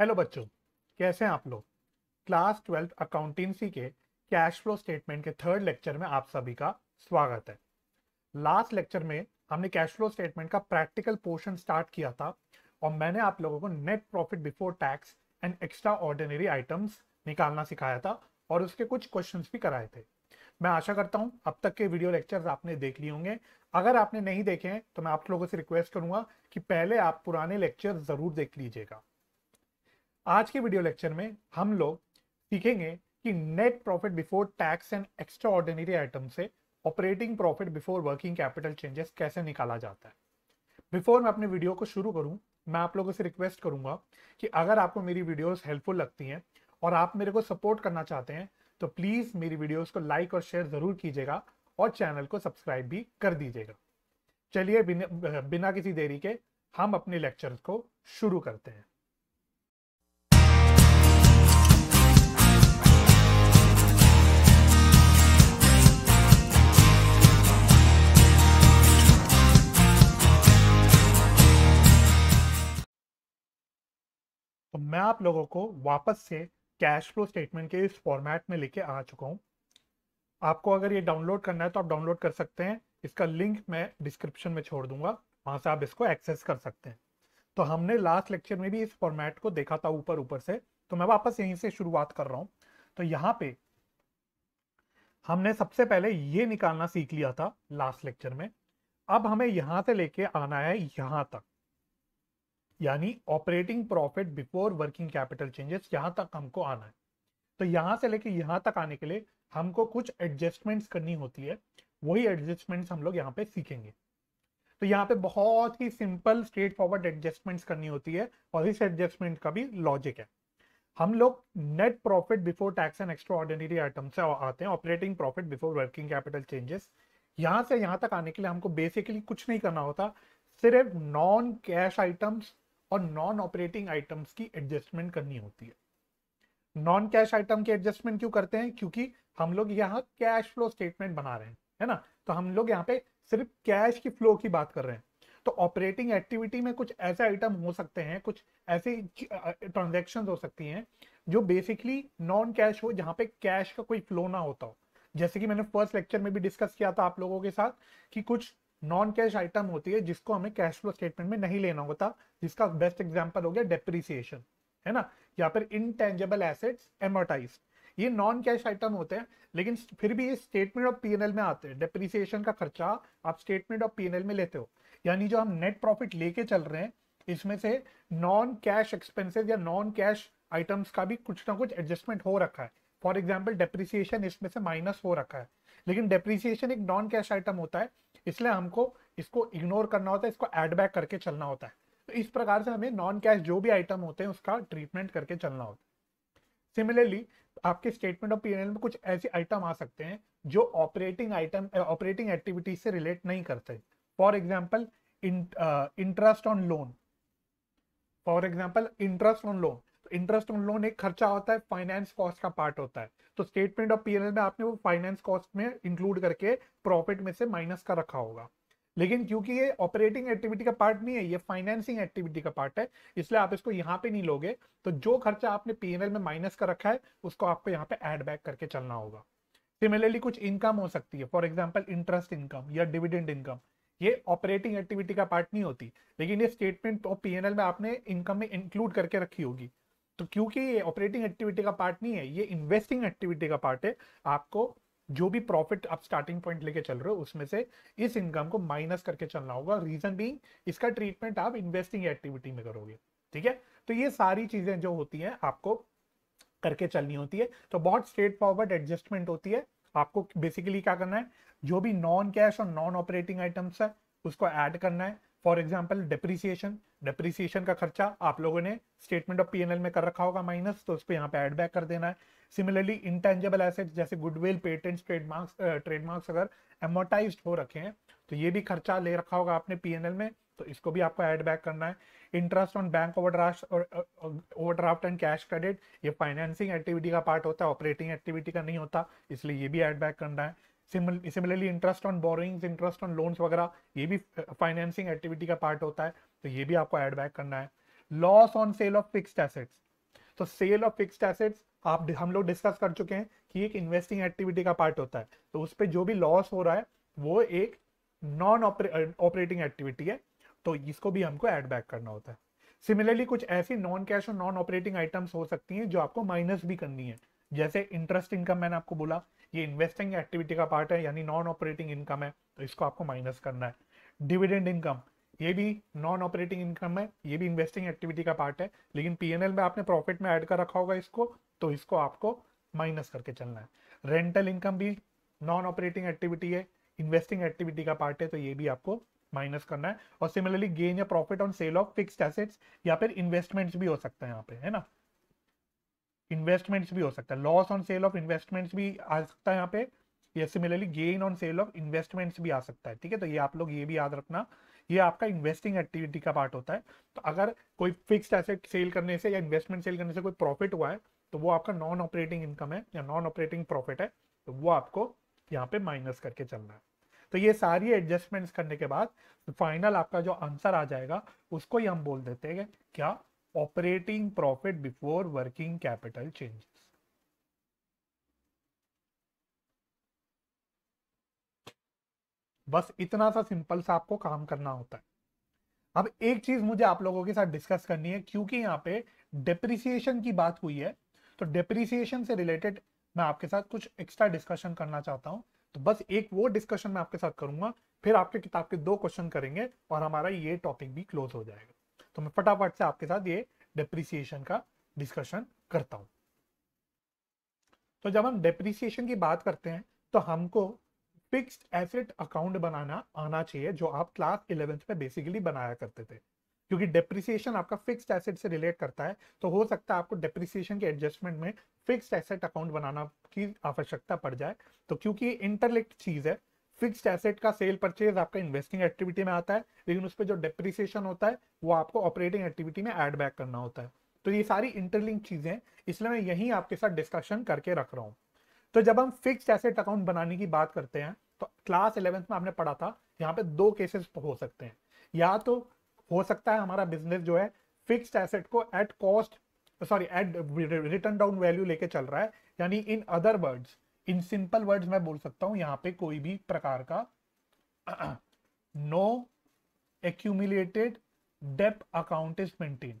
Hello बच्चों कैसे हैं आप लोग क्लास ट्वेल्थ अकाउंटेंसी के कैश फ्लो स्टेटमेंट के थर्ड लेक्चर में आप सभी का स्वागत है लास्ट लेक्चर में हमने कैश फ्लो स्टेटमेंट का प्रैक्टिकल पोर्शन स्टार्ट किया था और मैंने आप लोगों को net profit before tax and extraordinary items निकालना सिखाया था और उसके कुछ क्वेश्चन भी कराए थे मैं आशा करता हूं अब तक के वीडियो लेक्चर आपने देख लिए होंगे अगर आपने नहीं देखे हैं तो मैं आप लोगों से रिक्वेस्ट करूंगा कि पहले आप पुराने लेक्चर जरूर देख लीजिएगा आज के वीडियो लेक्चर में हम लोग सीखेंगे कि net profit before tax and extraordinary item से operating profit before working capital changes कैसे निकाला जाता है बिफोर मैं अपने वीडियो को शुरू करूं मैं आप लोगों से रिक्वेस्ट करूंगा कि अगर आपको मेरी वीडियोस हेल्पफुल लगती हैं और आप मेरे को सपोर्ट करना चाहते हैं तो प्लीज़ मेरी वीडियोस को लाइक और शेयर ज़रूर कीजिएगा और चैनल को सब्सक्राइब भी कर दीजिएगा चलिए बिना, बिना किसी देरी के हम अपने लेक्चर को शुरू करते हैं मैं आप लोगों को वापस से कैश फ्लो स्टेटमेंट के इस फॉर्मेट में लेके आ चुका हूँ आपको अगर ये डाउनलोड करना है तो आप डाउनलोड कर सकते हैं इसका लिंक मैं डिस्क्रिप्शन में छोड़ दूंगा वहां से आप इसको एक्सेस कर सकते हैं तो हमने लास्ट लेक्चर में भी इस फॉर्मेट को देखा था ऊपर ऊपर से तो मैं वापस यहीं से शुरुआत कर रहा हूँ तो यहाँ पे हमने सबसे पहले ये निकालना सीख लिया था लास्ट लेक्चर में अब हमें यहां से लेके आना है यहाँ तक यानी operating profit before working capital changes यहाँ तक हमको आना है तो यहाँ से लेके यहाँ तक आने के लिए हमको कुछ एडजस्टमेंट्स करनी होती है वही एडजस्टमेंट्स हम लोग यहाँ पे सीखेंगे तो यहाँ पे बहुत ही सिंपल स्ट्रेट फॉरवर्ड एडजस्टमेंट्स करनी होती है और इस एडजस्टमेंट का भी लॉजिक है हम लोग net profit before tax and extraordinary item से आते हैं operating profit before working capital changes यहाँ से यहाँ तक आने के लिए हमको बेसिकली कुछ नहीं करना होता सिर्फ नॉन कैश आइटम्स और नॉन ऑपरेटिंग आइटम्स की एडजस्टमेंट करनी होती है नॉन कैश आइटम की एडजस्टमेंट क्यों करते हैं क्योंकि हम लोग यहाँ कैश फ्लो स्टेटमेंट बना रहे हैं है ना तो हम लोग यहाँ पे सिर्फ कैश की फ्लो की बात कर रहे हैं तो ऑपरेटिंग एक्टिविटी में कुछ ऐसे आइटम हो सकते हैं कुछ ऐसे ट्रांजेक्शन हो सकती हैं जो बेसिकली नॉन कैश हो जहाँ पे कैश का कोई फ्लो ना होता हो जैसे कि मैंने फर्स्ट लेक्चर में भी डिस्कस किया था आप लोगों के साथ कि कुछ नॉन कैश आइटम होती है जिसको हमें कैश फ्लो स्टेटमेंट में नहीं लेना होता जिसका बेस्ट एग्जाम्पल हो गया डेप्रिसिएशन है ना या फिर इनटेंजेबल एसेट्स एमोटाइज ये नॉन कैश आइटम होते हैं लेकिन फिर भी ये स्टेटमेंट ऑफ पीएनएल में आते हैं डेप्रिसिएशन का खर्चा आप स्टेटमेंट ऑफ पीएनएल में लेते हो यानी जो हम नेट प्रॉफिट लेके चल रहे हैं इसमें से नॉन कैश एक्सपेंसेस या नॉन कैश आइटम्स का भी कुछ ना कुछ एडजस्टमेंट हो रखा है फॉर एग्जाम्पल डेप्रिसिएशन इसमें से माइनस हो रखा है लेकिन डेप्रिसिएशन एक नॉन कैश आइटम होता है इसलिए हमको इसको इग्नोर करना होता है इसको एड बैक करके चलना होता है तो इस प्रकार से हमें नॉन कैश जो भी आइटम होते हैं उसका ट्रीटमेंट करके चलना होता है सिमिलरली आपके स्टेटमेंट ऑफ पीएनएल में कुछ ऐसे आइटम आ सकते हैं जो ऑपरेटिंग आइटम ऑपरेटिंग एक्टिविटीज से रिलेट नहीं करते for example interest on loan for example interest on loan interest उन लोगों ने खर्चा होता है फाइनेंस कॉस्ट का पार्ट होता है तो स्टेटमेंट ऑफ पीएनएल में आपने वो फाइनेंस कॉस्ट में इंक्लूड करके प्रॉफिट में से माइनस का रखा होगा लेकिन क्योंकि ये ऑपरेटिंग एक्टिविटी का पार्ट नहीं है ये फाइनेंसिंग एक्टिविटी का पार्ट है इसलिए आप इसको यहाँ पे नहीं लोगे तो जो खर्चा आपने पीएनएल में माइनस का रखा है उसको आपको यहाँ पे एड बैक करके चलना होगा सिमिलरली कुछ इनकम हो सकती है फॉर एग्जाम्पल इंटरेस्ट इनकम या डिविडेंड इनकम ये ऑपरेटिंग एक्टिविटी का पार्ट नहीं होती लेकिन ये स्टेटमेंट ऑफ पीएनएल में आपने इनकम में इंक्लूड करके रखी होगी तो क्योंकि ये ऑपरेटिंग एक्टिविटी का पार्ट नहीं है ये इन्वेस्टिंग एक्टिविटी का पार्ट है आपको जो भी प्रॉफिट आप स्टार्टिंग पॉइंट लेके चल रहे हो उसमें से इस इनकम को माइनस करके चलना होगा रीजन बीइंग इसका ट्रीटमेंट आप इन्वेस्टिंग एक्टिविटी में करोगे ठीक है तो ये सारी चीजें जो होती हैं आपको करके चलनी होती है तो बहुत स्ट्रेट फॉरवर्ड एडजस्टमेंट होती है आपको बेसिकली क्या करना है जो भी नॉन कैश और नॉन ऑपरेटिंग आइटम्स है उसको ऐड करना है फॉर एग्जाम्पल डिप्रिसिएशन डेप्रिसिएशन का खर्चा आप लोगों ने स्टेटमेंट ऑफ पीएनएल में कर रखा होगा माइनस तो उसको यहाँ पे एड बैक कर देना है सिमिलरली इंटेंजेबल एसेट जैसे गुडविल पेटेंट्स ट्रेडमार्क्स ट्रेडमार्क्स अगर एमोटाइज हो रखे हैं तो ये भी खर्चा ले रखा होगा आपने पीएनएल में तो इसको भी आपको एड बैक करना है इंटरेस्ट ऑन बैंक ओवरड्राफ्ट और ओवरड्राफ्ट एंड कैश क्रेडिट ये फाइनेंसिंग एक्टिविटी का पार्ट होता है ऑपरेटिंग एक्टिविटी का नहीं होता इसलिए ये भी एड बैक करना है similarly interest on borrowings interest on loans वगैरह ये भी फाइनेंसिंग एक्टिविटी का पार्ट होता है तो ये भी आपको एड बैक करना है loss on sale of fixed assets तो सेल ऑफ फिक्स्ड एसेट्स आप हम लोग डिस्कस कर चुके हैं कि एक इन्वेस्टिंग एक्टिविटी का पार्ट होता है तो उस पर जो भी लॉस हो रहा है वो एक नॉन ऑपरेटिंग एक्टिविटी है तो इसको भी हमको एड बैक करना होता है सिमिलरली कुछ ऐसी नॉन कैश और नॉन ऑपरेटिंग आइटम्स हो सकती हैं जो आपको माइनस भी करनी है जैसे इंटरेस्ट इनकम मैंने आपको बोला ये इन्वेस्टिंग एक्टिविटी का पार्ट है यानी नॉन ऑपरेटिंग इनकम है तो इसको आपको माइनस करना है डिविडेंड इनकम ये भी नॉन ऑपरेटिंग इनकम है ये भी इन्वेस्टिंग एक्टिविटी का पार्ट है लेकिन पीएनएल में आपने प्रॉफिट में ऐड कर रखा होगा इसको तो इसको आपको माइनस करके चलना है रेंटल इनकम भी नॉन ऑपरेटिंग एक्टिविटी है इन्वेस्टिंग एक्टिविटी का पार्ट है तो ये भी आपको माइनस करना है और सिमिलरली गेन या profit on sale of fixed assets या फिर इन्वेस्टमेंट्स भी हो सकता है यहाँ पे है ना इन्वेस्टमेंट्स भी हो सकता है loss on sale of investments भी आ सकता है यहाँ पे या similarly gain on sale of investments भी आ सकता है ठीक है तो ये आप लोग ये भी याद रखना ये आपका इन्वेस्टिंग एक्टिविटी का पार्ट होता है तो अगर कोई फिक्स्ड एसेट सेल करने से या इन्वेस्टमेंट सेल करने से कोई प्रॉफिट हुआ है तो वो आपका नॉन ऑपरेटिंग इनकम है या नॉन ऑपरेटिंग प्रॉफिट है तो वो आपको यहाँ पे माइनस करके चलना है तो ये सारी एडजस्टमेंट्स करने के बाद फाइनल आपका जो आंसर आ जाएगा उसको ही हम बोल देते हैं क्या operating profit before working capital changes बस इतना सा सिंपल सा आपको काम करना होता है अब एक चीज मुझे आप लोगों के साथ डिस्कस करनी है क्योंकि यहाँ पे डेप्रिसिएशन की बात हुई है तो डेप्रिसिएशन से रिलेटेड मैं आपके साथ कुछ एक्स्ट्रा डिस्कशन करना चाहता हूँ तो बस एक वो डिस्कशन मैं आपके साथ करूंगा फिर आपके किताब के दो क्वेश्चन करेंगे और हमारा ये टॉपिक भी क्लोज हो जाएगा तो मैं फटाफट से आपके साथ ये डिप्रिसिएशन का डिस्कशन करता हूं तो जब हम डेप्रिसिएशन की बात करते हैं तो हमको फिक्स्ड एसेट अकाउंट बनाना आना चाहिए जो आप क्लास इलेवेंथ में बेसिकली बनाया करते थे क्योंकि डेप्रिसिएशन आपका फिक्स्ड एसेट से रिलेट करता है तो हो सकता है आपको डेप्रिसिएशन के एडजस्टमेंट में फिक्स्ड एसेट अकाउंट बनाना की आवश्यकता पड़ जाए तो क्योंकि इंटरलिक्ट चीज़ है फिक्स्ड एसेट का सेल परचेज आपका इन्वेस्टिंग एक्टिविटी में आता है लेकिन उस पर जो डिप्रिसिएशन होता है वो आपको ऑपरेटिंग एक्टिविटी में एड बैक करना होता है तो ये सारी इंटरलिंक चीज़ें इसलिए मैं यही आपके साथ डिस्कशन करके रख रहा हूँ तो जब हम फिक्स्ड एसेट अकाउंट बनाने की बात करते हैं तो क्लास इलेवेंथ में आपने पढ़ा था यहाँ पे दो केसेस हो सकते हैं या तो हो सकता है हमारा बिजनेस जो है फिक्स्ड एसेट को at cost sorry at written down value लेके चल रहा है यानी in other words in simple words मैं बोल सकता हूं यहाँ पे कोई भी प्रकार का no accumulated dep account is maintain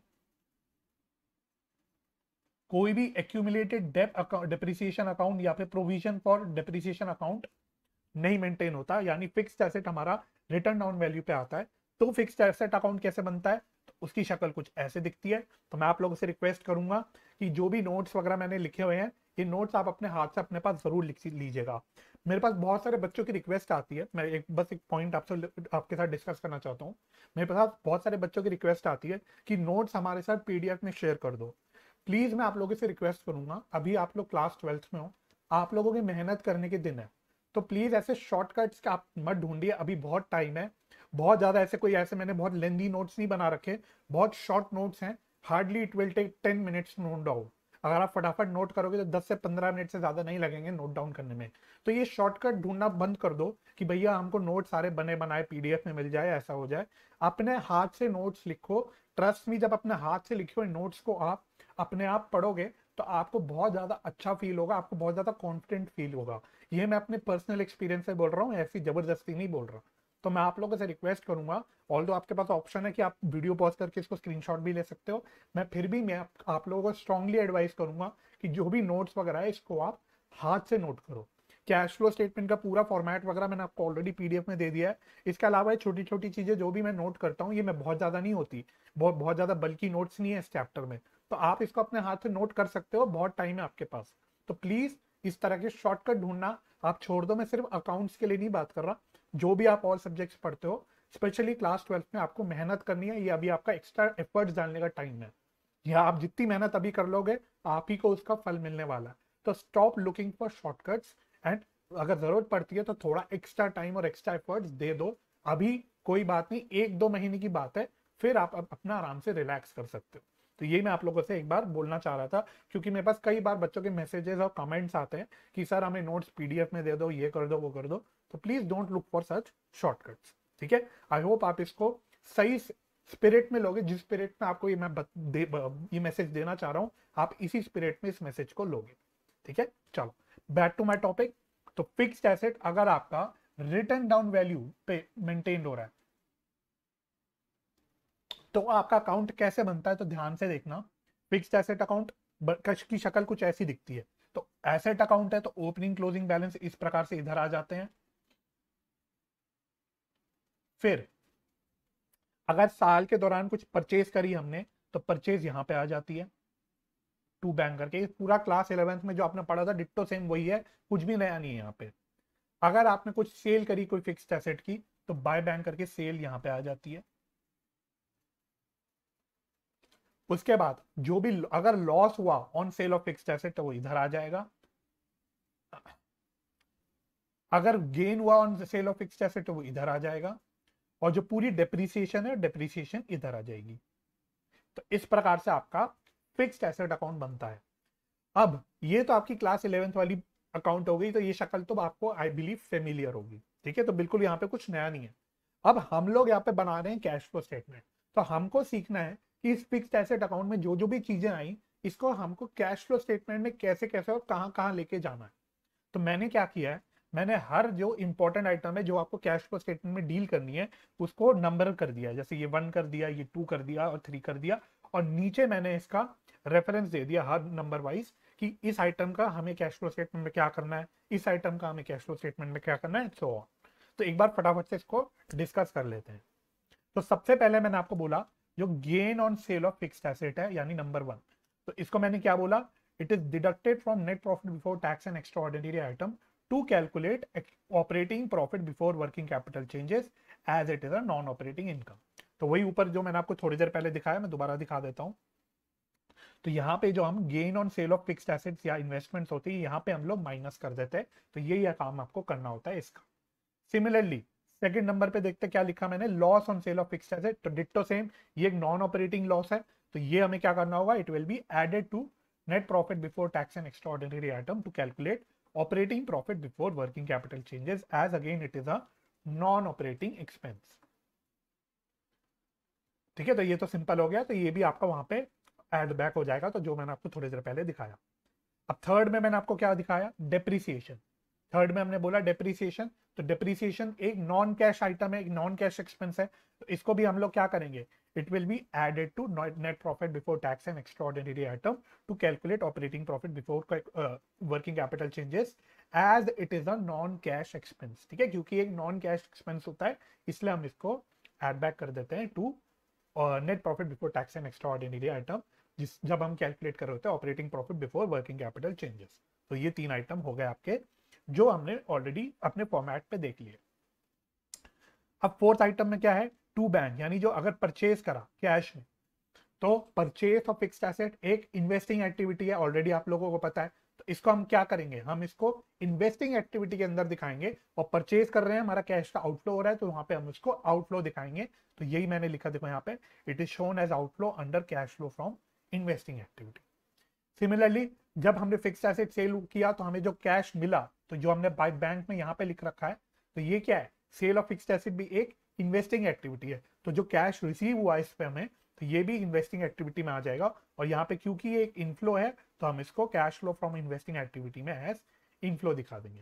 कोई भी एक्यूमिलेटेड डेप डिप्रिसिएशन अकाउंट या फिर प्रोविजन फॉर डिप्रिसिएशन अकाउंट नहीं मेंटेन होता यानी फिक्स्ड एसेट हमारा रिटर्न डाउन वैल्यू पे आता है तो फिक्स्ड एसेट अकाउंट कैसे बनता है तो उसकी शक्ल कुछ ऐसे दिखती है तो मैं आप लोगों से रिक्वेस्ट करूंगा कि जो भी नोट्स वगैरह मैंने लिखे हुए हैं ये नोट्स आप अपने हाथ से अपने पास जरूर लिख लीजिएगा मेरे पास बहुत सारे बच्चों की रिक्वेस्ट आती है मैं एक बस एक पॉइंट आपसे आपके साथ डिस्कस करना चाहता हूँ मेरे पास बहुत सारे बच्चों की रिक्वेस्ट आती है कि नोट्स हमारे साथ पीडीएफ में शेयर कर दो प्लीज़ मैं आप लोगों से रिक्वेस्ट करूंगा अभी आप लोग क्लास ट्वेल्थ में हो आप लोगों की मेहनत करने के दिन है तो प्लीज़ ऐसे शॉर्टकट्स का आप मत ढूंढिए अभी बहुत टाइम है बहुत ज़्यादा ऐसे कोई ऐसे मैंने बहुत लेंदी नोट्स नहीं बना रखे बहुत शॉर्ट नोट्स हैं hardly it will take ten minutes no doubt अगर आप फटाफट नोट करोगे तो 10 से 15 मिनट से ज़्यादा नहीं लगेंगे नोट डाउन करने में तो ये शॉर्टकट ढूंढना बंद कर दो कि भैया हमको नोट सारे बने बनाए पीडीएफ में मिल जाए ऐसा हो जाए अपने हाथ से नोट्स लिखो ट्रस्ट में जब अपने हाथ से लिखे हुए नोट्स को आप अपने आप पढ़ोगे तो आपको बहुत ज़्यादा अच्छा फील होगा आपको बहुत ज़्यादा कॉन्फिडेंट फील होगा ये मैं अपने पर्सनल एक्सपीरियंस से बोल रहा हूँ ऐसी ज़बरदस्ती नहीं बोल रहा हूँ तो मैं आप लोगों से रिक्वेस्ट करूंगा ऑल आपके पास ऑप्शन है कि आप वीडियो पॉज करके इसको स्क्रीनशॉट भी ले सकते हो मैं फिर भी मैं आप लोगों को स्ट्रांगली एडवाइस करूंगा कि जो भी नोट्स वगैरह है इसको आप हाथ से नोट करो कैश फ्लो स्टेटमेंट का पूरा फॉर्मेट वगैरह मैंने आपको ऑलरेडी पीडीएफ में दे दिया है इसके अलावा ये छोटी छोटी चीजें जो भी मैं नोट करता हूँ ये मैं बहुत ज्यादा नहीं होती बहुत बहुत ज्यादा बल्कि नोट्स नहीं है इस चैप्टर में तो आप इसको अपने हाथ से नोट कर सकते हो बहुत टाइम है आपके पास तो प्लीज इस तरह के शॉर्टकट ढूंढना आप छोड़ दो मैं सिर्फ अकाउंट्स के लिए नहीं बात कर रहा जो भी आप और सब्जेक्ट्स पढ़ते हो स्पेशली क्लास ट्वेल्थ में आपको मेहनत करनी है ये अभी आपका एक्स्ट्रा एफर्ट्स डालने का टाइम है या आप जितनी मेहनत अभी कर लोगे आप ही को उसका फल मिलने वाला है तो stop looking for shortcuts and अगर जरूरत पड़ती है तो थोड़ा एक्स्ट्रा टाइम और एक्स्ट्रा एफर्ट्स दे दो अभी कोई बात नहीं एक दो महीने की बात है फिर आप अपना आराम से रिलैक्स कर सकते हो तो ये मैं आप लोगों से एक बार बोलना चाह रहा था क्योंकि मेरे पास कई बार बच्चों के मैसेजेस और कमेंट्स आते हैं कि सर हमें नोट्स पीडीएफ में दे दो ये कर दो वो कर दो तो please don't look for such shortcuts ठीक है आई होप आप इसको सही स्पिरिट में लोगे जिस स्पिरिट में आपको ये मैं बत, दे, ये मैसेज देना चाह रहा हूँ आप इसी स्पिरिट में इस मैसेज को लोगे ठीक है चलो बैक टू माई टॉपिक तो फिक्स एसेट अगर आपका रिटर्न डाउन वैल्यू पे मेंटेन हो रहा है तो आपका अकाउंट कैसे बनता है तो ध्यान से देखना फिक्स एसेट अकाउंट की शक्ल कुछ ऐसी दिखती है तो एसेट अकाउंट है तो ओपनिंग क्लोजिंग बैलेंस इस प्रकार से इधर आ जाते हैं फिर अगर साल के दौरान कुछ परचेज करी हमने तो परचेज यहां पे आ जाती है टू बैंक करके पूरा क्लास इलेवेंथ में जो आपने पढ़ा था डिट्टो सेम वही है कुछ भी नया नहीं है यहाँ पे अगर आपने कुछ सेल करी कोई फिक्स एसेट की तो बाय बैंक करके सेल यहाँ पे आ जाती है उसके बाद जो भी अगर लॉस हुआ on sale of fix asset तो वो इधर आ जाएगा अगर गेन हुआ on sale of fix asset तो वो इधर आ जाएगा और जो पूरी डेप्रीसिएशन है डेप्रीसिएशन इधर आ जाएगी तो इस प्रकार से आपका फिक्स्ड एसेट अकाउंट बनता है अब ये तो आपकी क्लास इलेवेंथ वाली अकाउंट हो गई तो ये शक्ल तो आपको आई बिलीव फेमिलियर होगी ठीक है तो बिल्कुल यहाँ पे कुछ नया नहीं है अब हम लोग यहाँ पे बना रहे हैं कैश फ्लो स्टेटमेंट तो हमको सीखना है कि इस फिक्स एसेट अकाउंट में जो जो भी चीजें आई इसको हमको कैश फ्लो स्टेटमेंट में कैसे कैसे और कहाँ कहाँ लेके जाना है तो मैंने क्या किया है मैंने हर जो इंपॉर्टेंट आइटम है जो आपको कैश फ्लो स्टेटमेंट में डील करनी है उसको नंबर कर दिया जैसे ये वन कर दिया ये टू कर दिया और थ्री कर दिया और नीचे मैंने इसका रेफरेंस दे दिया हर नंबर वाइज कि इस आइटम का हमें कैश फ्लो स्टेटमेंट में क्या करना है इस आइटम का हमें कैश फ्लो स्टेटमेंट में क्या करना है सो so तो एक बार फटाफट से इसको डिस्कस कर लेते हैं तो सबसे पहले मैंने आपको बोला जो gain on sale of fix asset है यानी नंबर वन तो इसको मैंने क्या बोला it is deducted from net profit before tax and extra item to calculate operating profit before working capital changes as it is a non operating income. तो वही ऊपर जो मैंने आपको थोड़ी देर पहले दिखाया मैं दोबारा दिखा देता हूँ तो यहाँ पे जो हम gain on sale of fixed assets या इन्वेस्टमेंट्स होती है यहाँ पे हम लोग माइनस कर देते हैं तो ये यह काम आपको करना होता है इसका सिमिलरली सेकंड नंबर पे देखते क्या लिखा मैंने loss on sale of fixed asset तो डिट्टो सेम ये एक नॉन ऑपरेटिंग लॉस है तो ये हमें क्या करना होगा it will be added to net profit before tax and extra item to calculate operating profit before working capital changes as again it is a non-operating expense. ठीक है तो ये तो सिंपल हो गया तो ये भी आपका वहां पे एड बैक हो जाएगा तो जो मैंने आपको थोड़ी देर पहले दिखाया अब थर्ड में मैंने आपको क्या दिखाया डेप्रीसिएशन थर्ड में हमने बोला डेप्रीसिएशन तो डेप्रीसिएशन एक नॉन कैश आइटम है एक नॉन कैश एक्सपेंस है तो इसको भी हम लोग क्या करेंगे it will be added to net profit before tax and extraordinary item to calculate operating profit before uh, working capital changes as it is a non cash expense ठीक है क्योंकि एक non cash expense होता है इसलिए हम इसको add back कर देते हैं to uh, net profit before tax and extraordinary item जिस जब हम कैलकुलेट कर रहे होते हैं operating profit before working capital changes तो ये तीन आइटम हो गए आपके जो हमने ऑलरेडी अपने फॉर्मेट पे देख लिए अब फोर्थ आइटम में क्या है टू बैंक यानी जो अगर परचेज करा कैश में तो परचेज ऑफ फिक्स एसेट एक इन्वेस्टिंग एक्टिविटी है ऑलरेडी आप लोगों को पता है तो इसको हम क्या करेंगे हम इसको इन्वेस्टिंग एक्टिविटी के अंदर दिखाएंगे और परचेज कर रहे हैं हमारा कैश का आउटफ्लो हो रहा है तो वहां पे हम इसको आउटफ्लो दिखाएंगे तो यही मैंने लिखा देखो यहाँ पे it is shown as outflow under cash flow from investing activity similarly जब हमने फिक्स एसेट सेल किया तो हमें जो कैश मिला तो जो हमने बैंक में यहाँ पे लिख रखा है तो ये क्या है सेल ऑफ फिक्स एसेट भी एक इन्वेस्टिंग एक्टिविटी है तो जो कैश रिसीव हुआ इस पे हमें तो ये भी इन्वेस्टिंग एक्टिविटी में आ जाएगा और यहाँ पे क्योंकि ये एक इनफ्लो है तो हम इसको cash flow from investing activity में एज इनफ्लो दिखा देंगे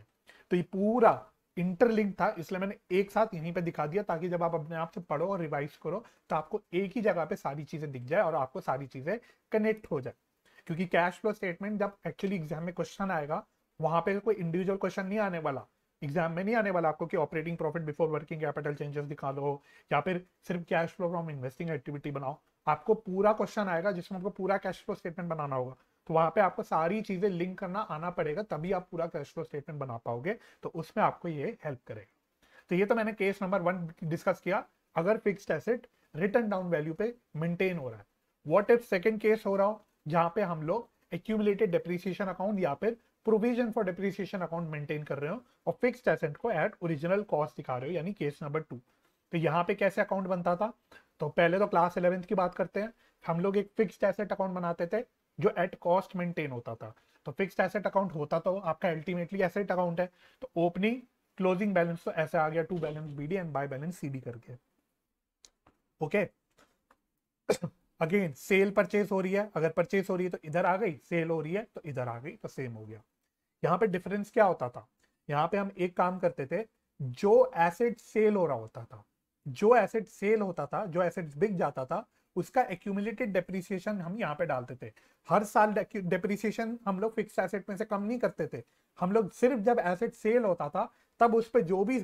तो ये पूरा इंटरलिंक था इसलिए मैंने एक साथ यहीं पे दिखा दिया ताकि जब आप अपने आप से पढ़ो और रिवाइज करो तो आपको एक ही जगह पे सारी चीजें दिख जाए और आपको सारी चीजें कनेक्ट हो जाए क्योंकि कैश फ्लो स्टेटमेंट जब एक्चुअली एग्जाम में क्वेश्चन आएगा वहां पे कोई इंडिविजुअल क्वेश्चन नहीं आने वाला एग्जाम में नहीं आने वाला आपको कि operating profit before working capital changes दिखा दो या फिर सिर्फ cash flow from investing activity बनाओ आपको पूरा क्वेश्चन आएगा जिसमें आपको पूरा कैश फ्लो स्टेटमेंट बनाना होगा तो वहां पे आपको सारी चीजें लिंक करना आना पड़ेगा तभी आप पूरा कैश फ्लो स्टेटमेंट बना पाओगे तो उसमें आपको ये हेल्प करेगा तो ये तो मैंने केस नंबर वन डिस्कस किया अगर fixed asset written down value पे मेंटेन हो रहा है व्हाट इफ सेकंड केस हो रहा हो जहां पे हम लोग एक्यूमुलेटेड डेप्रिसिएशन अकाउंट या फिर provision for depreciation account maintain कर रहे हो और फिक्स्ड एसेट को एट ओरिजिनल कॉस्ट दिखा रहे हो यानी केस नंबर टू तो यहाँ पे कैसे अकाउंट बनता था तो पहले तो क्लास इलेवेंथ की बात करते हैं हम लोग एक फिक्स्ड एसेट अकाउंट बनाते थे जो एट कॉस्ट मेंटेन होता था तो फिक्स्ड एसेट अकाउंट होता तो आपका अल्टीमेटली एसेट अकाउंट है तो ओपनिंग क्लोजिंग बैलेंस तो ऐसे आ गया to balance BD and by balance CD करके ओके अगेन सेल परचेज हो रही है अगर परचेज हो रही है तो इधर आ गई सेल हो रही है तो इधर आ गई तो सेम हो गया यहाँ पे डिफरेंस क्या होता था यहाँ पे हम एक काम करते थे जो एसेट सेल हो रहा होता था जो एसेट सेल होता था जो एसेट बिक जाता था उसका एक्यूमुलेटेड डेप्रिसिएशन हम यहाँ पे डालते थे हर साल डेप्रिसिएशन हम लोग फिक्स एसेट में से कम नहीं करते थे हम लोग सिर्फ जब एसेट सेल होता था तब उस पर जो भी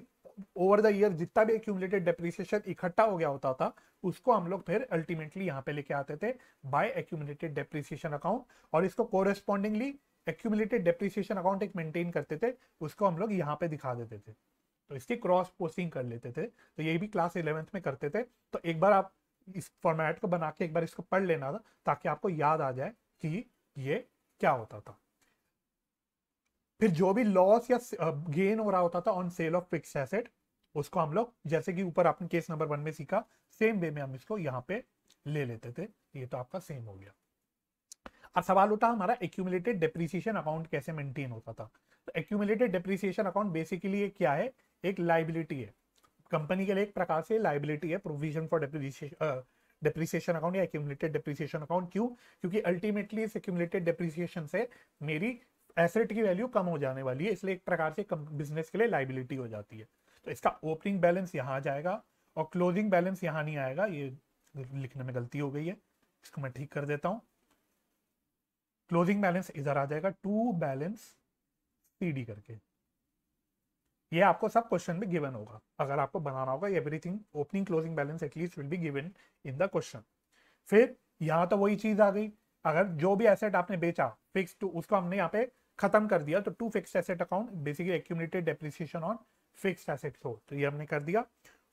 ओवर द ईयर जितना भी एक्यूमुलेटेड डेप्रिसिएशन इकट्ठा हो गया होता था उसको हम लोग फिर अल्टीमेटली यहाँ पे लेके आते थे बाय एक्यूमुलेटेड डेप्रिसिएशन अकाउंट और इसको कोरेस्पॉन्डिंगली एक्यूमुलेटेड डेप्रिसिएशन अकाउंट एक मेंटेन करते थे उसको हम लोग यहाँ पे दिखा देते थे तो इसकी क्रॉस पोस्टिंग कर लेते थे तो ये भी क्लास इलेवेंथ में करते थे तो एक बार आप इस फॉर्मेट को बना के एक बार इसको पढ़ लेना था ताकि आपको याद आ जाए कि ये क्या होता था फिर जो भी लॉस या गेन हो रहा होता था on sale of fix asset उसको हम लोग जैसे कि ऊपर आपने केस नंबर वन में सीखा सेम वे में हम इसको यहाँ पे ले लेते थे ये तो आपका सेम हो गया अब सवाल होता हमारा एक्यूमुलेटेड डेप्रीसिएशन अकाउंट कैसे मेंटेन होता था तो एक्यूमुलेटेड डिप्रिसिएशन अकाउंट बेसिकली क्या है एक लाइबिलिटी है कंपनी के लिए एक प्रकार से लाइबिलिटी है प्रोविजन फॉर डिप्रिसिएशन अकाउंट या एक्यूमुलेटेड डिप्रिसिएशन अकाउंट क्यों क्योंकि अल्टीमेटली इस एक्यूमुलेटेड डिप्रिसिएशन से मेरी एसेट की वैल्यू कम हो जाने वाली है इसलिए एक प्रकार से बिजनेस के लिए लाइबिलिटी हो जाती है तो इसका ओपनिंग बैलेंस यहाँ आ जाएगा और क्लोजिंग बैलेंस यहाँ नहीं आएगा ये लिखने में गलती हो गई है इसको मैं ठीक कर देता हूँ क्लोजिंग बैलेंस इधर आ जाएगा टू बैलेंस सीडी करके ये आपको सब क्वेश्चन में गिवन होगा अगर आपको बनाना होगा everything opening closing balance at least will be given in the question फिर यहाँ तो वही चीज आ गई अगर जो भी एसेट आपने बेचा फिक्स टू तो उसको हमने यहाँ पे खत्म कर दिया तो to fix asset account basically accumulated depreciation on fix asset हो तो ये हमने कर दिया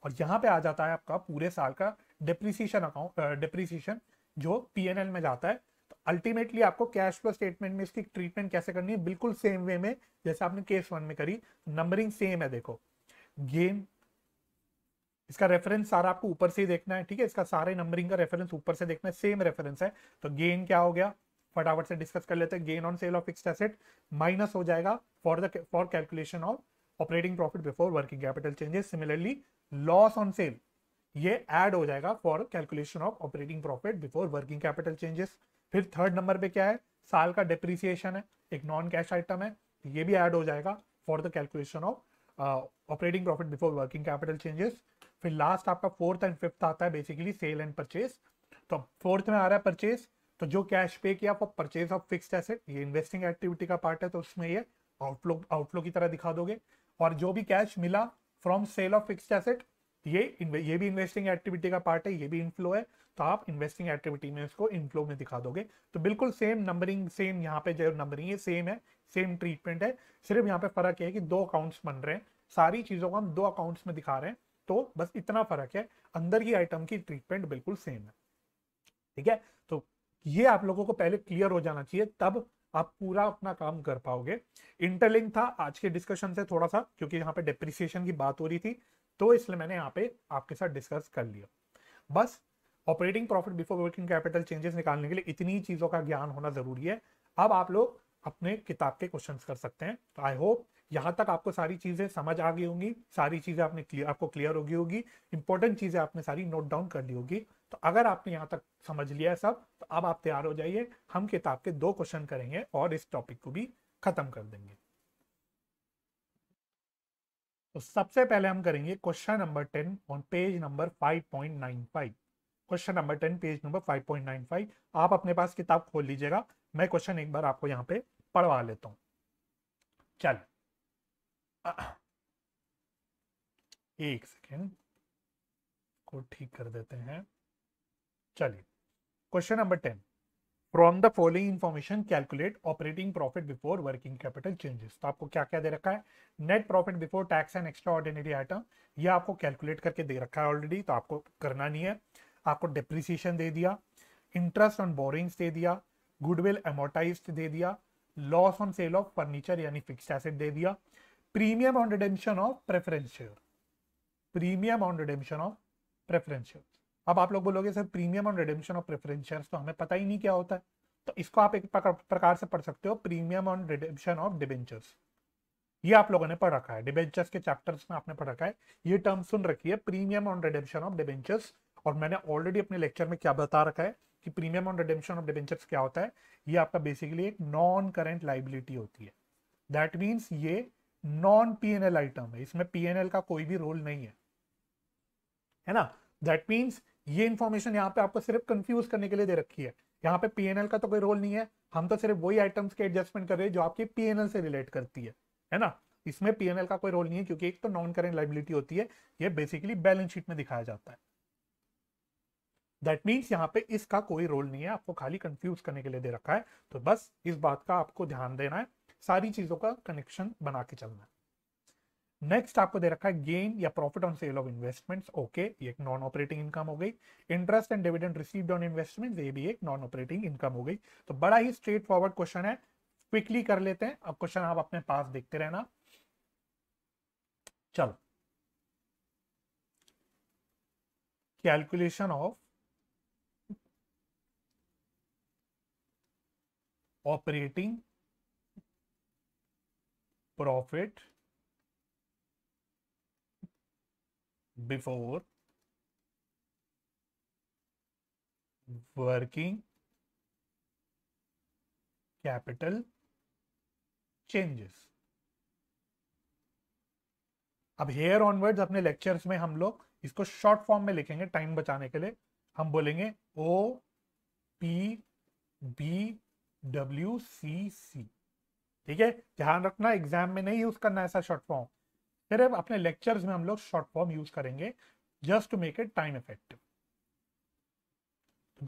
और यहाँ पे आ जाता है आपका पूरे साल का डेप्रिसिएशन अकाउंट डेप्रिसिएशन जो पी में जाता है अल्टीमेटली आपको कैश फ्लो स्टेटमेंट में इसकी ट्रीटमेंट कैसे करनी है बिल्कुल सेम वे में जैसे आपने केस वन में करी नंबरिंग सेम है देखो गेन इसका रेफरेंस सारा आपको ऊपर से ही देखना है ठीक है इसका सारे नंबरिंग का रेफरेंस ऊपर से देखना है सेम रेफरेंस है तो गेन क्या हो गया फटाफट से डिस्कस कर लेते हैं gain on sale of fix asset minus हो जाएगा for the for calculation of operating profit before working capital changes similarly loss on sale ये एड हो जाएगा for calculation of operating profit before working capital changes फिर third number पे क्या है साल का डिप्रिसिएशन है एक नॉन कैश आइटम है ये भी ऐड हो जाएगा for the calculation of operating profit before working capital changes फिर लास्ट आपका फोर्थ एंड फिफ्थ आता है बेसिकली सेल एंड परचेज तो फोर्थ में आ रहा है परचेज तो जो कैश पे किया for purchase of fix asset ये इन्वेस्टिंग एक्टिविटी का पार्ट है तो उसमें ये आउटफ्लो आउटफ्लो की तरह दिखा दोगे और जो भी कैश मिला from sale of fix asset ये ये भी इन्वेस्टिंग एक्टिविटी का पार्ट है ये भी इनफ्लो है तो आप इन्वेस्टिंग एक्टिविटी में इसको इनफ्लो में दिखा दोगे तो बिल्कुल सेम नंबरिंग सेम यहाँ पे जो नंबरिंग है सेम है सेम ट्रीटमेंट है सिर्फ यहाँ पे फर्क है कि दो अकाउंट्स बन रहे हैं सारी चीज़ों को हम दो अकाउंट्स में दिखा रहे हैं तो बस इतना फर्क है अंदर की आइटम की ट्रीटमेंट बिल्कुल सेम है ठीक है तो ये आप लोगों को पहले क्लियर हो जाना चाहिए तब आप पूरा अपना काम कर पाओगे इंटरलिंक था आज के डिस्कशन से थोड़ा सा क्योंकि यहाँ पे डिप्रिसिएशन की बात हो रही थी तो इसलिए मैंने यहाँ पे आपके साथ डिस्कस कर लिया बस operating profit before working capital changes निकालने के लिए इतनी चीज़ों का ज्ञान होना ज़रूरी है अब आप लोग अपने किताब के क्वेश्चंस कर सकते हैं तो आई होप यहाँ तक आपको सारी चीज़ें समझ आ गई होंगी सारी चीज़ें आपने क्लियर आपको क्लियर होगी होगी इंपॉर्टेंट चीज़ें आपने सारी नोट डाउन कर ली होगी तो अगर आपने यहाँ तक समझ लिया है सब तो अब आप तैयार हो जाइए हम किताब के दो क्वेश्चन करेंगे और इस टॉपिक को भी खत्म कर देंगे तो सबसे पहले हम करेंगे question number ten on page number five point nine five question number ten page number five point nine five आप अपने पास किताब खोल लीजिएगा मैं क्वेश्चन एक बार आपको यहाँ पे पढ़वा लेता हूँ चल एक सेकेंड को ठीक कर देते हैं चलिए question number ten from the following information calculate operating profit before working capital changes तो आपको क्या क्या दे रखा है net profit before tax and extraordinary item यह आपको कैलकुलेट करके दे रखा है ऑलरेडी तो आपको करना नहीं है आपको डिप्रिसिएशन दे दिया इंटरेस्ट ऑन बोरिंग्स दे दिया गुडविल एमोटाइज दे दिया loss on sale of furniture यानी फिक्स्ड एसेट दे दिया premium on redemption of preference share premium on redemption of preference share अब आप लोग बोलोगे sir premium on redemption of preference share तो हमें पता ही नहीं क्या होता है तो इसको आप एक प्रकार से पढ़ सकते हो premium on redemption of debentures ये आप लोगों ने पढ़ रखा है डिबेंचर्स के चैप्टर्स में आपने पढ़ रखा है ये टर्म सुन रखी है premium on redemption of debentures और मैंने ऑलरेडी अपने लेक्चर में क्या बता रखा है कि premium on redemption of debentures क्या होता है ये आपका बेसिकली एक नॉन करेंट लाइबिलिटी होती है दैट मीन्स ये नॉन पीएनएल आइटम है इसमें पीएनएल का कोई भी रोल नहीं है है ना दैट मीन्स ये इंफॉर्मेशन यहाँ पे आपको सिर्फ कंफ्यूज करने के लिए दे रखी है यहाँ पे पीएनएल का तो कोई रोल नहीं है हम तो सिर्फ वही आइटम्स के एडजस्टमेंट कर रहे हैं जो आपकी पीएनएल से रिलेट करती है है ना इसमें पीएनएल का कोई रोल नहीं है क्योंकि एक तो नॉन करेंट लाइबिलिटी होती है ये बेसिकली बैलेंस शीट में दिखाया जाता है दैट मीन्स यहाँ पे इसका कोई रोल नहीं है आपको खाली कंफ्यूज करने के लिए दे रखा है तो बस इस बात का आपको ध्यान देना है सारी चीजों का कनेक्शन बना के चलना है नेक्स्ट आपको दे रखा है गेन या profit on sale of investments okay ये एक नॉन ऑपरेटिंग इनकम हो गई interest and dividend received on investment ये भी एक नॉन ऑपरेटिंग इनकम हो गई तो बड़ा ही स्ट्रेट फॉरवर्ड क्वेश्चन है क्विकली कर लेते हैं अब क्वेश्चन आप अपने पास देखते रहना चलो calculation of operating profit before working capital changes अब हेयर ऑनवर्ड्स अपने लेक्चर्स में हम लोग इसको शॉर्ट फॉर्म में लिखेंगे टाइम बचाने के लिए हम बोलेंगे O P B W C C ठीक है ध्यान रखना एग्जाम में नहीं यूज करना ऐसा शॉर्ट फॉर्म सिर्फ अपने लेक्चर्स में हम लोग शॉर्ट फॉर्म यूज करेंगे just to make it time effective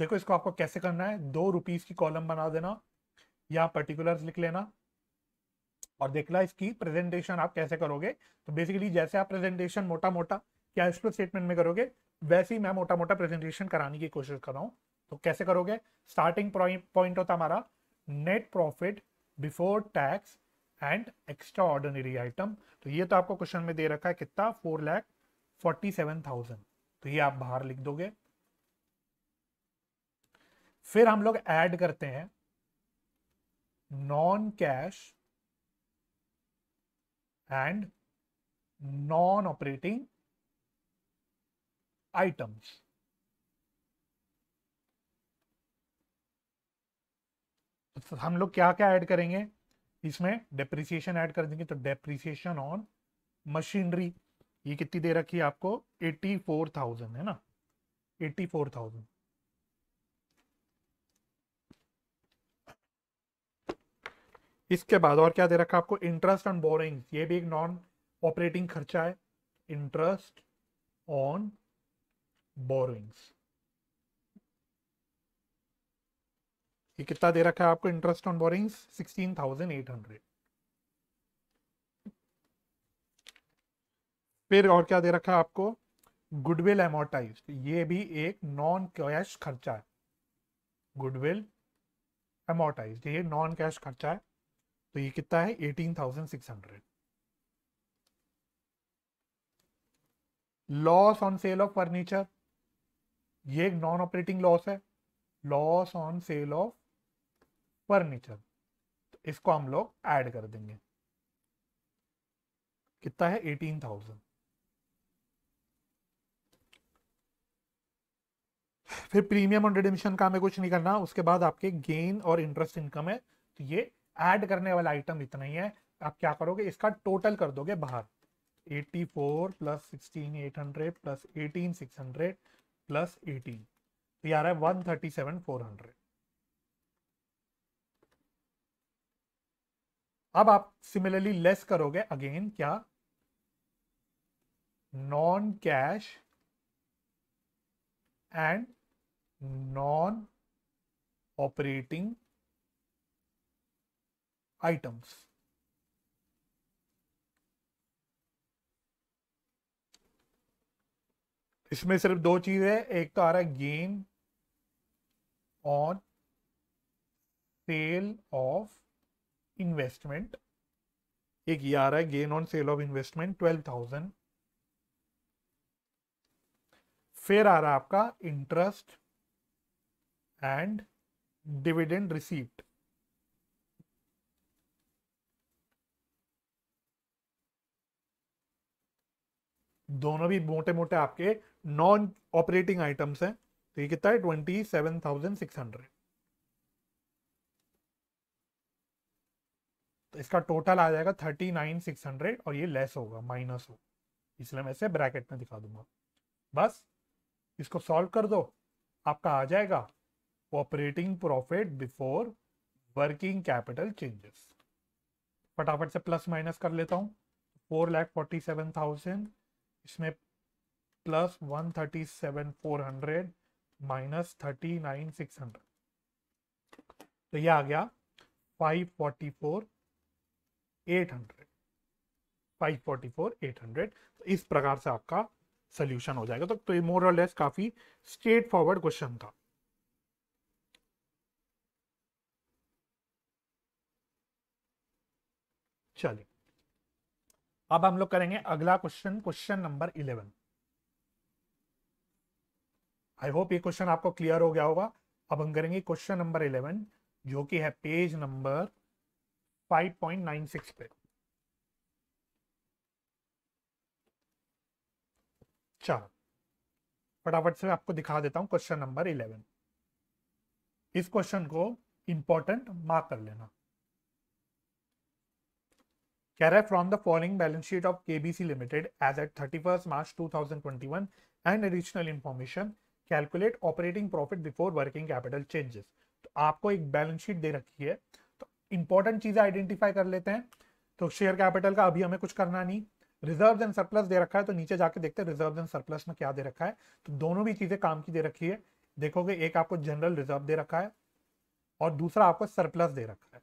देखो इसको आपको कैसे करना है दो रुपीज की कॉलम बना देना या पर्टिकुलर्स लिख लेना और देखना इसकी प्रेजेंटेशन आप कैसे करोगे तो बेसिकली जैसे आप प्रेजेंटेशन मोटा मोटा क्या एक्सप्रेस स्टेटमेंट में करोगे वैसे ही मैं मोटा मोटा प्रेजेंटेशन कराने की कोशिश कर रहा हूँ तो कैसे करोगे स्टार्टिंग पॉइंट होता हमारा net profit before tax and extraordinary item तो ये तो आपको क्वेश्चन में दे रखा है कितना four lakh forty seven thousand तो ये आप बाहर लिख दोगे फिर हम लोग ऐड करते हैं non cash and non operating items तो हम लोग क्या क्या ऐड करेंगे इसमें डेप्रिसिएशन ऐड कर देंगे तो डेप्रिसिएशन ऑन मशीनरी ये कितनी दे रखी है आपको 84,000 है ना 84,000 इसके बाद और क्या दे रखा है आपको इंटरेस्ट ऑन बोरिंग ये भी एक नॉन ऑपरेटिंग खर्चा है इंटरेस्ट ऑन बोरिंग्स ये कितना दे रखा है आपको interest on borrowing sixteen thousand eight hundred फिर और क्या दे रखा है आपको गुडविल एमोटाइज ये भी एक नॉन कैश खर्चा है गुडविल एमोटाइज ये नॉन कैश खर्चा है तो ये कितना है eighteen thousand six hundred loss on sale of furniture ये एक नॉन ऑपरेटिंग लॉस है loss on sale of furniture तो इसको हम लोग ऐड कर देंगे कितना है एटीन थाउजेंड फिर प्रीमियम और रिडेम्शन का हमें कुछ नहीं करना उसके बाद आपके गेन और इंटरेस्ट इनकम है तो ये ऐड करने वाला आइटम इतना ही है आप क्या करोगे इसका टोटल कर दोगे बाहर 84 plus sixteen eight hundred plus eighteen six hundred plus eighteen तो यार है अब आप सिमिलरली लेस करोगे अगेन क्या non cash and non operating items इसमें सिर्फ दो चीज है एक तो आ रहा है gain on sale of investment एक ये आ रहा है gain on sale of investment twelve thousand फिर आ रहा है आपका इंटरेस्ट एंड डिविडेंड रिसीव्ड दोनों भी मोटे मोटे आपके नॉन ऑपरेटिंग आइटम्स हैं तो ये कितना है twenty seven thousand six hundred तो इसका टोटल आ जाएगा थर्टी नाइन सिक्स हंड्रेड और ये लेस होगा माइनस होगा इसलिए मैं इसे ब्रैकेट में दिखा दूंगा बस इसको सॉल्व कर दो आपका आ जाएगा operating profit before working capital changes फटाफट से प्लस माइनस कर लेता हूँ four lakh forty seven thousand इसमें plus one thirty seven four hundred minus thirty nine six hundred तो ये आ गया five forty four eight hundred five forty four eight hundred तो इस प्रकार से आपका सोल्यूशन हो जाएगा तो, तो ये मोर और लेस काफी स्ट्रेट फॉरवर्ड क्वेश्चन था चलिए अब हम लोग करेंगे अगला question question number eleven I hope ये क्वेश्चन आपको क्लियर हो गया होगा अब हम करेंगे क्वेश्चन नंबर इलेवन जो कि है पेज नंबर 5.96 पे चलो फटाफट से मैं आपको दिखा देता हूं क्वेश्चन नंबर इलेवन इस क्वेश्चन को इंपॉर्टेंट मार्क कर लेना कह रहा है from the following balance sheet of KBC limited as at thirty first March two thousand twenty one and additional information calculate operating profit before working capital changes तो आपको एक बैलेंस शीट दे रखी है इंपॉर्टेंट चीजें आइडेंटिफाई कर लेते हैं तो शेयर कैपिटल का अभी हमें कुछ करना नहीं रिजर्व एंड सरप्लस दे रखा है तो नीचे जाके देखते हैं रिजर्व एंड सरप्लस में क्या दे रखा है तो दोनों भी चीजें काम की दे रखी है देखोगे एक आपको जनरल रिजर्व दे रखा है और दूसरा आपको सरप्लस दे रखा है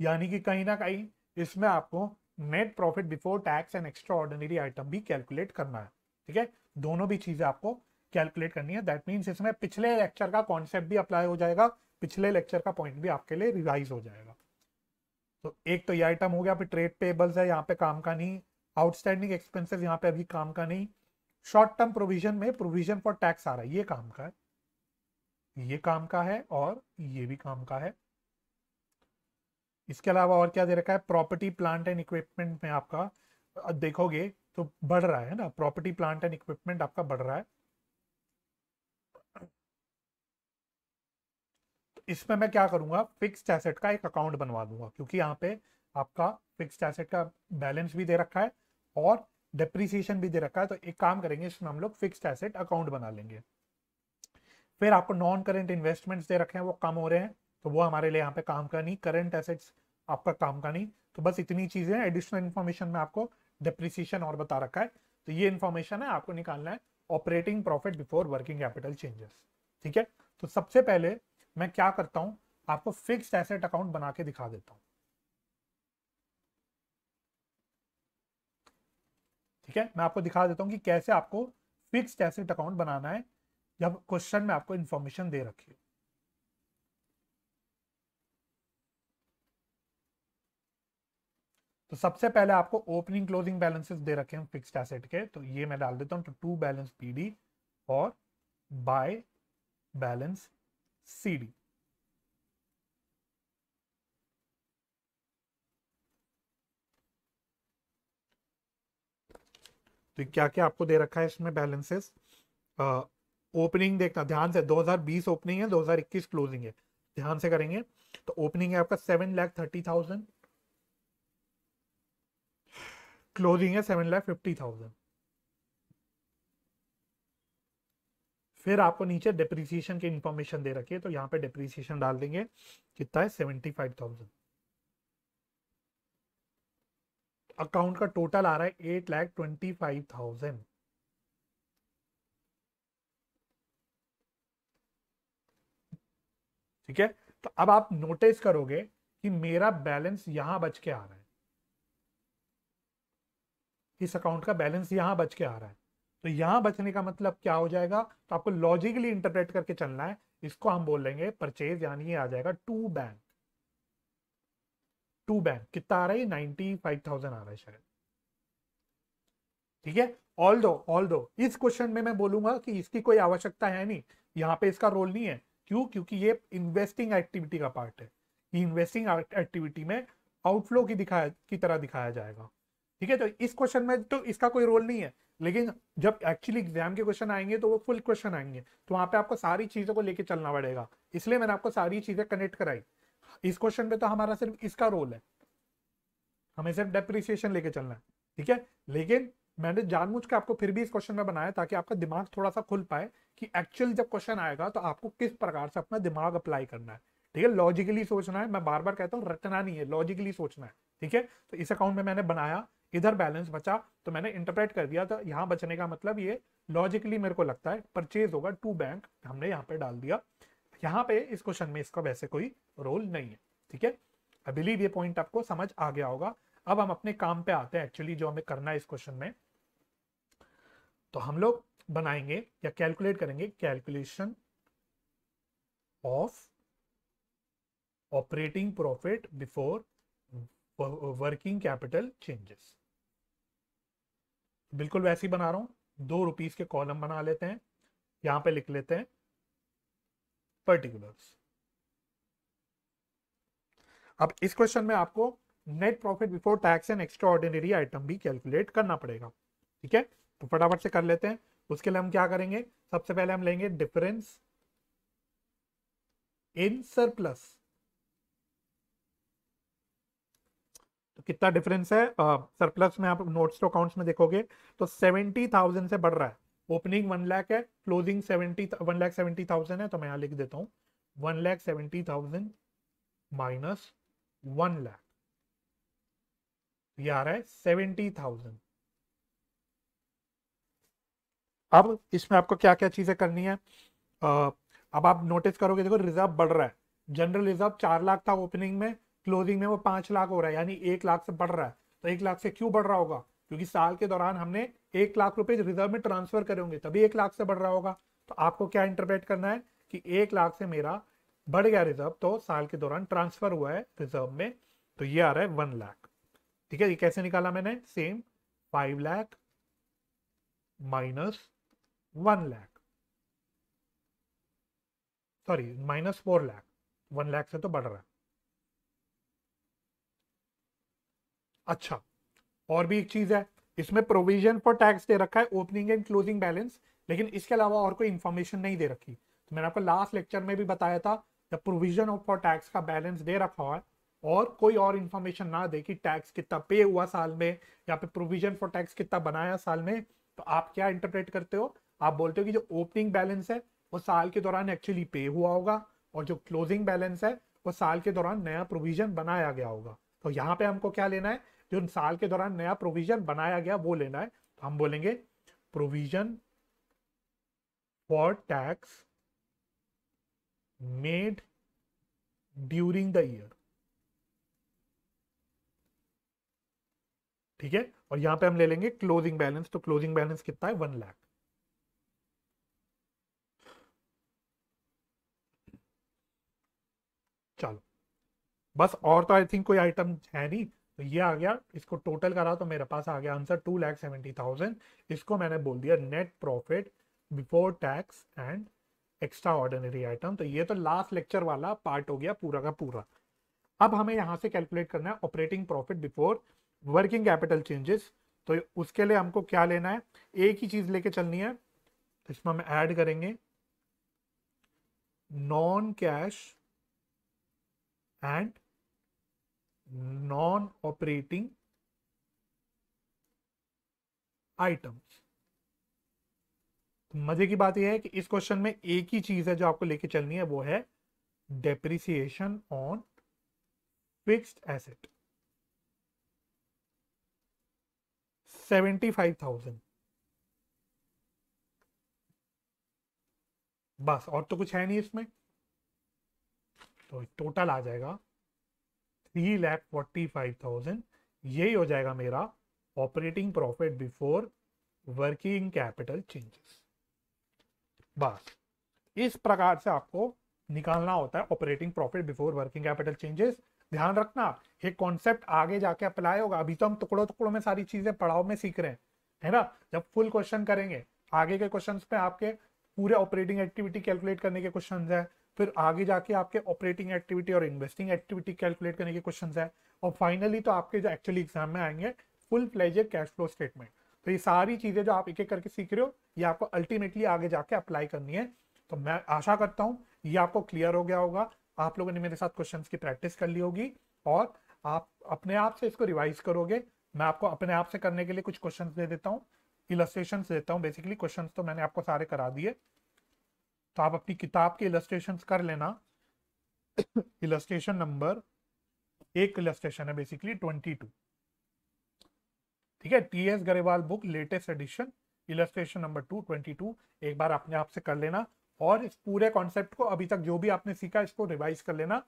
यानी कि कहीं ना कहीं इसमें आपको net profit before tax and extraordinary item भी कैलकुलेट करना है ठीक है दोनों भी चीजें आपको कैलकुलेट करनी है दैट मीन्स इसमें पिछले लेक्चर का कॉन्सेप्ट भी अप्लाई हो जाएगा पिछले लेक्चर का पॉइंट भी आपके लिए रिवाइज हो जाएगा तो एक तो ये आइटम हो गया फिर ट्रेड पेबल्स है यहाँ पे काम का नहीं आउटस्टैंडिंग एक्सपेंसेस यहाँ पे अभी काम का नहीं शॉर्ट टर्म प्रोविजन में प्रोविजन फॉर टैक्स आ रहा है ये काम का है ये काम का है और ये भी काम का है इसके अलावा और क्या दे रखा है प्रॉपर्टी प्लांट एंड इक्विपमेंट में आपका देखोगे तो बढ़ रहा है ना प्रॉपर्टी प्लांट एंड इक्विपमेंट आपका बढ़ रहा है इसमें मैं क्या करूंगा फिक्स्ड एसेट का एक अकाउंट बनवा दूंगा क्योंकि यहाँ पे आपका फिक्स्ड एसेट का बैलेंस भी दे रखा है और डिप्रिसिएशन भी दे रखा है तो एक काम करेंगे इसमें हम लोग फिक्स एसेट अकाउंट बना लेंगे फिर आपको नॉन करेंट इन्वेस्टमेंट दे रखे हैं वो कम हो रहे हैं तो वो हमारे लिए यहाँ पे काम का नहीं करेंट एसेट्स आपका काम का नहीं तो बस इतनी चीजें एडिशनल इन्फॉर्मेशन में आपको डिप्रिसिएशन और बता रखा है तो ये इन्फॉर्मेशन है आपको निकालना है operating profit before working capital changes ठीक है तो सबसे पहले मैं क्या करता हूं आपको फिक्स्ड एसेट अकाउंट बना के दिखा देता हूं ठीक है मैं आपको दिखा देता हूं कि कैसे आपको फिक्स्ड एसेट अकाउंट बनाना है जब क्वेश्चन में आपको इंफॉर्मेशन दे रखी तो सबसे पहले आपको ओपनिंग क्लोजिंग बैलेंसेस दे रखे हैं फिक्स्ड एसेट के तो ये मैं डाल देता हूं तो टू बैलेंस पीडी और बाय बैलेंस CD. तो क्या क्या आपको दे रखा है इसमें बैलेंसेस ओपनिंग देखना ध्यान से 2020 ओपनिंग है 2021 क्लोजिंग है ध्यान से करेंगे तो ओपनिंग है आपका seven lakh thirty thousand closing है सेवन लैख फिफ्टी थाउजेंड फिर आपको नीचे डिप्रिसिएशन की इंफॉर्मेशन दे रखी है तो यहाँ पे डिप्रिसिएशन डाल देंगे कितना है सेवेंटी फाइव थाउजेंड अकाउंट का टोटल आ रहा है eight lakh twenty five thousand ठीक है तो अब आप नोटिस करोगे कि मेरा बैलेंस यहां बच के आ रहा है इस अकाउंट का बैलेंस यहां बच के आ रहा है तो यहां बचने का मतलब क्या हो जाएगा तो आपको लॉजिकली इंटरप्रेट करके चलना है इसको हम बोल लेंगे परचेज यानी ये आ जाएगा टू बैंक टू बैंक कितना आ रहा है नाइनटी फाइव थाउजेंड आ रहा है शायद ठीक है ऑल दो ऑल दो इस क्वेश्चन में मैं बोलूंगा कि इसकी कोई आवश्यकता है नहीं यहाँ पे इसका रोल नहीं है क्यों क्योंकि ये इन्वेस्टिंग एक्टिविटी का पार्ट है इन्वेस्टिंग एक्टिविटी में आउटफ्लो की दिखाया की तरह दिखाया जाएगा ठीक है तो इस क्वेश्चन में तो इसका कोई रोल नहीं है लेकिन जब एक्चुअली एग्जाम के क्वेश्चन आएंगे तो वो फुल क्वेश्चन आएंगे तो वहाँ पे आपको सारी चीज़ों को लेके चलना पड़ेगा इसलिए मैंने आपको सारी चीज़ें कनेक्ट कराई इस क्वेश्चन पे तो हमारा सिर्फ इसका रोल है हमें सिर्फ डेप्रिसिएशन लेके चलना है ठीक है लेकिन मैंने जानबूझ के आपको फिर भी इस क्वेश्चन में बनाया ताकि आपका दिमाग थोड़ा सा खुल पाए कि एक्चुअल जब क्वेश्चन आएगा तो आपको किस प्रकार से अपना दिमाग अप्लाई करना है ठीक है लॉजिकली सोचना है मैं बार बार कहता हूँ रटना नहीं है लॉजिकली सोचना है ठीक है तो इस अकाउंट में मैंने बनाया इधर बैलेंस बचा तो मैंने इंटरप्रेट कर दिया था यहाँ बचने का मतलब ये लॉजिकली मेरे को लगता है परचेज होगा टू बैंक हमने यहाँ पे डाल दिया यहाँ पे इस क्वेश्चन में इसका वैसे कोई रोल नहीं है ठीक है आई बिलीव ये पॉइंट आपको समझ आ गया होगा अब हम अपने काम पे आते हैं एक्चुअली जो हमें करना है इस क्वेश्चन में तो हम लोग बनाएंगे या कैलकुलेट करेंगे calculation of operating profit before working capital changes बिल्कुल वैसे ही बना रहा हूं दो रुपीज के कॉलम बना लेते हैं यहां पे लिख लेते हैं पर्टिकुलर्स अब इस क्वेश्चन में आपको net profit before tax and extraordinary item भी कैलकुलेट करना पड़ेगा ठीक है तो फटाफट से कर लेते हैं उसके लिए हम क्या करेंगे सबसे पहले हम लेंगे डिफरेंस इन सरप्लस कितना डिफरेंस है सरप्लस में आप नोट्स टू अकाउंट्स में देखोगे तो सेवेंटी थाउजेंड से बढ़ रहा है ओपनिंग वन लाख है closing seventy one lakh seventy thousand है तो मैं यहाँ लिख देता हूँ one lakh seventy thousand minus one lakh आ रहा है सेवेंटी थाउजेंड अब इसमें आपको क्या क्या चीजें करनी है अब आप नोटिस करोगे देखो रिजर्व बढ़ रहा है जनरल रिजर्व चार लाख था ओपनिंग में क्लोजिंग में वो पांच लाख हो रहा है यानी एक लाख से बढ़ रहा है तो एक लाख से क्यों बढ़ रहा होगा क्योंकि साल के दौरान हमने एक लाख रुपए रिजर्व में ट्रांसफर करे होंगे तभी एक लाख से बढ़ रहा होगा तो आपको क्या इंटरप्रेट करना है कि एक लाख से मेरा बढ़ गया रिजर्व तो साल के दौरान ट्रांसफर हुआ है रिजर्व में तो ये आ रहा है वन लाख ठीक है ये कैसे निकाला मैंने same five lakh minus one lakh sorry minus four lakh one lakh से तो बढ़ रहा है अच्छा और भी एक चीज है इसमें प्रोविजन फॉर टैक्स दे रखा है ओपनिंग एंड क्लोजिंग बैलेंस लेकिन इसके अलावा और कोई इन्फॉर्मेशन नहीं दे रखी तो मैंने आपको लास्ट लेक्चर में भी बताया था जब प्रोविजन ऑफ फॉर टैक्स का बैलेंस दे रखा है और कोई और इन्फॉर्मेशन ना दे कि टैक्स कितना पे हुआ साल में या फिर प्रोविजन फॉर टैक्स कितना बनाया साल में तो आप क्या इंटरप्रेट करते हो आप बोलते हो कि जो ओपनिंग बैलेंस है वो साल के दौरान एक्चुअली पे हुआ होगा और जो क्लोजिंग बैलेंस है वो साल के दौरान नया प्रोविजन बनाया गया होगा तो यहाँ पे हमको क्या लेना है जो साल के दौरान नया प्रोविजन बनाया गया वो लेना है तो हम बोलेंगे provision for tax made during the year ठीक है और यहां पे हम ले लेंगे क्लोजिंग बैलेंस तो क्लोजिंग बैलेंस कितना है वन लाख चलो बस और तो आई थिंक कोई आइटम है नहीं तो ये आ गया इसको टोटल करा तो मेरे पास आ गया answer two lakh seventy thousand इसको मैंने बोल दिया net profit before tax and extraordinary item तो ये तो लास्ट लेक्चर वाला पार्ट हो गया पूरा का पूरा अब हमें यहाँ से कैलकुलेट करना है operating profit before working capital changes तो उसके लिए हमको क्या लेना है एक ही चीज लेके चलनी है तो इसमें हम ऐड करेंगे non cash and non operating items मजे की बात यह है कि इस क्वेश्चन में एक ही चीज है जो आपको लेके चलनी है वो है depreciation on fixed asset seventy five thousand बस और तो कुछ है नहीं इसमें तो टोटल आ जाएगा three lakh forty five thousand यही हो जाएगा मेरा operating profit before working capital changes बस इस प्रकार से आपको निकालना होता है operating profit before working capital changes ध्यान रखना ये कॉन्सेप्ट आगे जाके अप्लाई होगा अभी तो हम टुकड़ों टुकड़ों में सारी चीजें पढ़ाओ में सीख रहे हैं है ना जब फुल क्वेश्चन करेंगे आगे के क्वेश्चन में आपके पूरे ऑपरेटिंग एक्टिविटी कैलकुलेट करने के क्वेश्चन है फिर आगे जाके आपके ऑपरेटिंग एक्टिविटी और इन्वेस्टिंग एक्टिविटी कैलकुलेट करने के क्वेश्चन है और फाइनली तो आपके जो एक्चुअली एग्जाम में आएंगे full fledged cash flow statement तो ये सारी चीज़ें जो आप एक एक करके सीख रहे हो ये आपको अल्टीमेटली आगे जाके अप्लाई करनी है तो मैं आशा करता हूँ ये आपको क्लियर हो गया होगा आप लोगों ने मेरे साथ क्वेश्चन की प्रैक्टिस कर ली होगी और आप अपने आप से इसको रिवाइज करोगे मैं आपको अपने आप से करने के लिए कुछ क्वेश्चन दे देता हूँ इलस्ट्रेशन देता हूँ बेसिकली क्वेश्चन तो मैंने आपको सारे करा दिए तो आप अपनी किताब के इलस्ट्रेशन कर लेना इलस्ट्रेशन नंबर एक इलस्ट्रेशन है बेसिकली ट्वेंटी टू ठीक है T S Grewal book latest edition illustration number two twenty two एक बार अपने आप से कर लेना और इस पूरे कॉन्सेप्ट को अभी तक जो भी आपने सीखा इसको रिवाइज कर लेना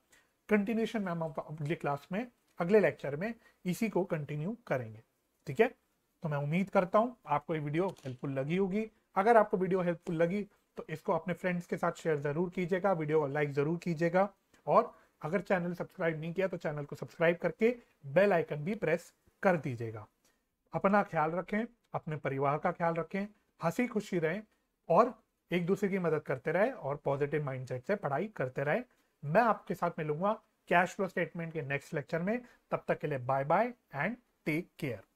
कंटिन्यूशन में हम अगले क्लास में अगले लेक्चर में इसी को कंटिन्यू करेंगे ठीक है तो मैं उम्मीद करता हूं आपको ये वीडियो हेल्पफुल लगी होगी अगर आपको वीडियो हेल्पफुल लगी तो इसको अपने फ्रेंड्स के साथ शेयर ज़रूर कीजिएगा वीडियो को लाइक ज़रूर कीजिएगा और अगर चैनल सब्सक्राइब नहीं किया तो चैनल को सब्सक्राइब करके बेल आइकन भी प्रेस कर दीजिएगा अपना ख्याल रखें अपने परिवार का ख्याल रखें हंसी खुशी रहें और एक दूसरे की मदद करते रहे और पॉजिटिव माइंडसेट से पढ़ाई करते रहे मैं आपके साथ मिलूंगा कैश फ्लो स्टेटमेंट के नेक्स्ट लेक्चर में तब तक के लिए bye bye and take care